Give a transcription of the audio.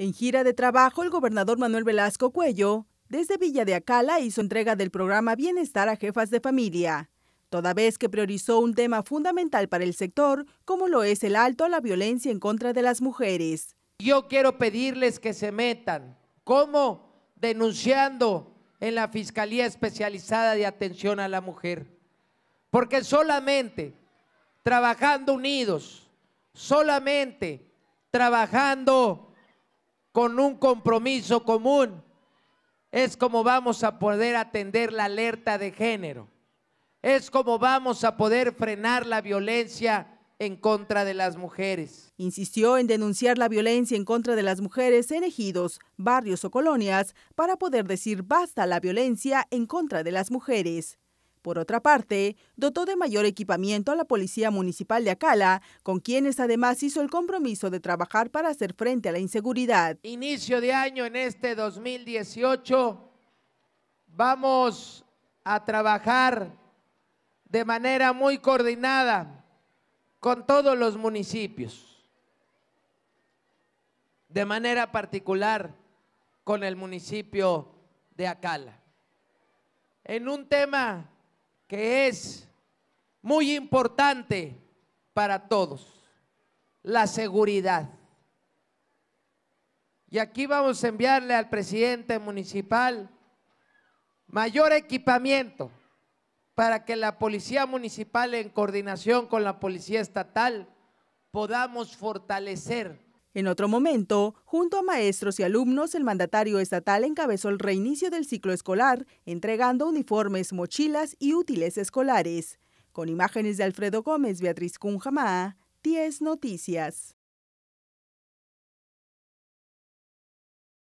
En gira de trabajo, el gobernador Manuel Velasco Cuello, desde Villa de Acala, hizo entrega del programa Bienestar a Jefas de Familia, toda vez que priorizó un tema fundamental para el sector, como lo es el alto a la violencia en contra de las mujeres. Yo quiero pedirles que se metan, como denunciando en la Fiscalía Especializada de Atención a la Mujer, porque solamente trabajando unidos, solamente trabajando con un compromiso común, es como vamos a poder atender la alerta de género. Es como vamos a poder frenar la violencia en contra de las mujeres. Insistió en denunciar la violencia en contra de las mujeres en ejidos, barrios o colonias para poder decir basta la violencia en contra de las mujeres. Por otra parte, dotó de mayor equipamiento a la Policía Municipal de Acala, con quienes además hizo el compromiso de trabajar para hacer frente a la inseguridad. Inicio de año en este 2018, vamos a trabajar de manera muy coordinada con todos los municipios, de manera particular con el municipio de Acala. En un tema que es muy importante para todos, la seguridad. Y aquí vamos a enviarle al presidente municipal mayor equipamiento para que la policía municipal en coordinación con la policía estatal podamos fortalecer en otro momento, junto a maestros y alumnos, el mandatario estatal encabezó el reinicio del ciclo escolar, entregando uniformes, mochilas y útiles escolares. Con imágenes de Alfredo Gómez, Beatriz Cunjamá, 10 Noticias.